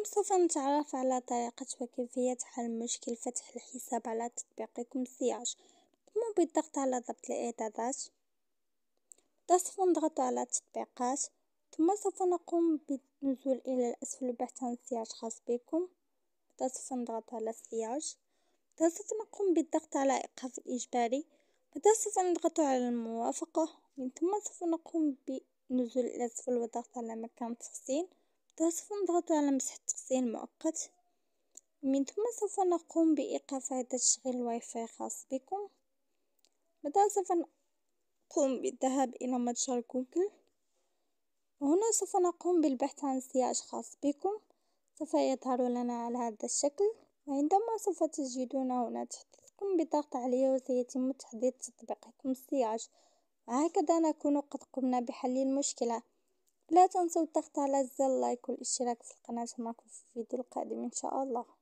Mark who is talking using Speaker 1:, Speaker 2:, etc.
Speaker 1: راكم سوف نتعرف على طريقة وكيفية حل مشكل فتح الحساب على تطبيقكم سياج قوموا بالضغط على ضبط الإعدادات سوف نضغط على التطبيقات ثم سوف نقوم بالنزول إلى الأسفل بحث عن سياج خاص بكم سوف نضغط على السياج سوف نقوم بالضغط على إيقاف الإجباري بعدها سوف نضغط على الموافقة من ثم سوف نقوم بنزول إلى الأسفل وضغط على مكان تحسين سوف نضغط على مسح التخزين المؤقت من ثم سوف نقوم بإيقاف عدة تشغيل الواي فاي خاص بكم بعدها سوف نقوم بالذهاب إلى متجر جوجل وهنا سوف نقوم بالبحث عن سياج خاص بكم سوف يظهر لنا على هذا الشكل وعندما سوف تجدون هنا تحدثكم بالضغط عليه وسيتم تحديد تطبيقكم السياج وهكذا نكون قد قمنا بحل المشكلة لا تنسوا الضغط على زر لايك والاشتراك في القناة نراكم في الفيديو القادم ان شاء الله